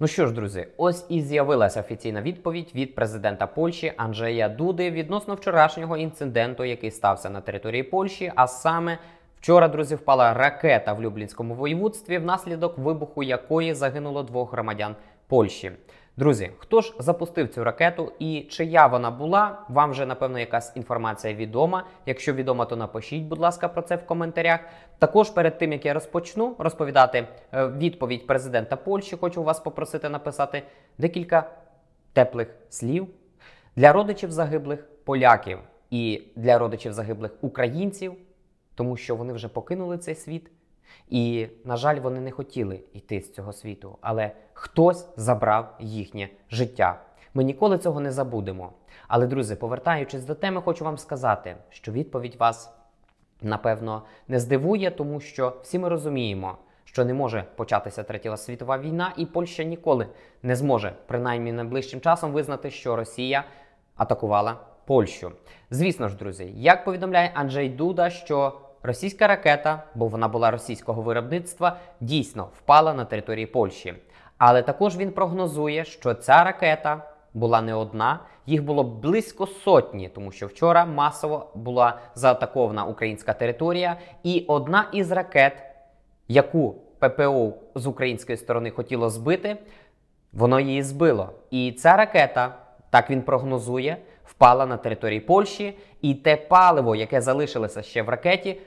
Ну що ж, друзі, ось і з'явилася офіційна відповідь від президента Польщі Анджея Дуди відносно вчорашнього інциденту, який стався на території Польщі. А саме вчора, друзі, впала ракета в Люблінському воєводстві, внаслідок вибуху якої загинуло двох громадян Польщі. Друзі, хто ж запустив цю ракету і чия вона була? Вам вже напевно якась інформація відома. Якщо відома, то напишіть, будь ласка, про це в коментарях. Також перед тим як я розпочну розповідати е, відповідь президента Польщі, хочу вас попросити написати декілька теплих слів для родичів загиблих поляків і для родичів загиблих українців, тому що вони вже покинули цей світ. І, на жаль, вони не хотіли йти з цього світу, але хтось забрав їхнє життя. Ми ніколи цього не забудемо. Але, друзі, повертаючись до теми, хочу вам сказати, що відповідь вас напевно не здивує, тому що всі ми розуміємо, що не може початися третя світова війна, і Польща ніколи не зможе, принаймні найближчим часом, визнати, що Росія атакувала Польщу. Звісно ж, друзі, як повідомляє Анджей Дуда, що російська ракета, бо вона була російського виробництва, дійсно впала на території Польщі. Але також він прогнозує, що ця ракета була не одна, їх було близько сотні, тому що вчора масово була заатакована українська територія, і одна із ракет, яку ППО з української сторони хотіло збити, воно її збило. І ця ракета, так він прогнозує, впала на території Польщі, і те паливо, яке залишилося ще в ракеті,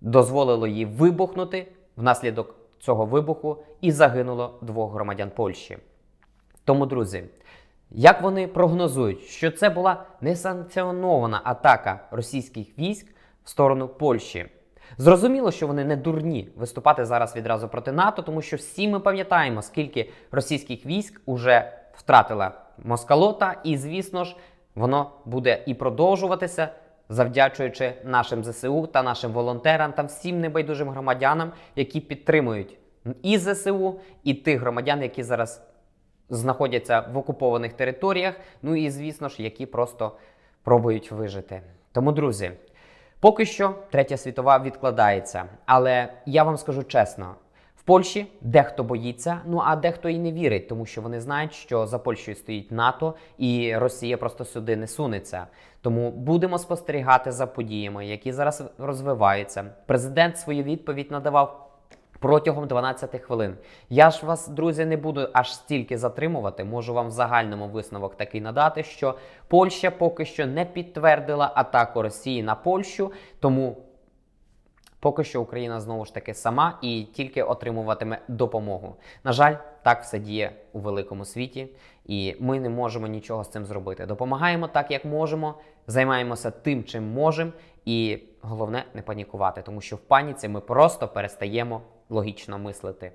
дозволило їй вибухнути внаслідок цього вибуху і загинуло двох громадян Польщі. Тому, друзі, як вони прогнозують, що це була несанкціонована атака російських військ в сторону Польщі? Зрозуміло, що вони не дурні виступати зараз відразу проти НАТО, тому що всі ми пам'ятаємо, скільки російських військ уже втратила Москалота, і звісно ж, Воно буде і продовжуватися, завдячуючи нашим ЗСУ та нашим волонтерам та всім небайдужим громадянам, які підтримують і ЗСУ, і тих громадян, які зараз знаходяться в окупованих територіях. Ну і звісно ж, які просто пробують вижити. Тому, друзі, поки що третя світова відкладається, але я вам скажу чесно. В Польщі дехто боїться, ну а дехто і не вірить, тому що вони знають, що за Польщею стоїть НАТО і Росія просто сюди не сунеться. Тому будемо спостерігати за подіями, які зараз розвиваються. Президент свою відповідь надавав. Протягом 12 хвилин я ж вас, друзі, не буду аж стільки затримувати. Можу вам в загальному висновок такий надати, що Польща поки що не підтвердила атаку Росії на Польщу, тому Поки що Україна знову ж таки сама і тільки отримуватиме допомогу. На жаль, так все діє у великому світі, і ми не можемо нічого з цим зробити. Допомагаємо так, як можемо, займаємося тим, чим можемо, і головне не панікувати, тому що в паніці ми просто перестаємо логічно мислити.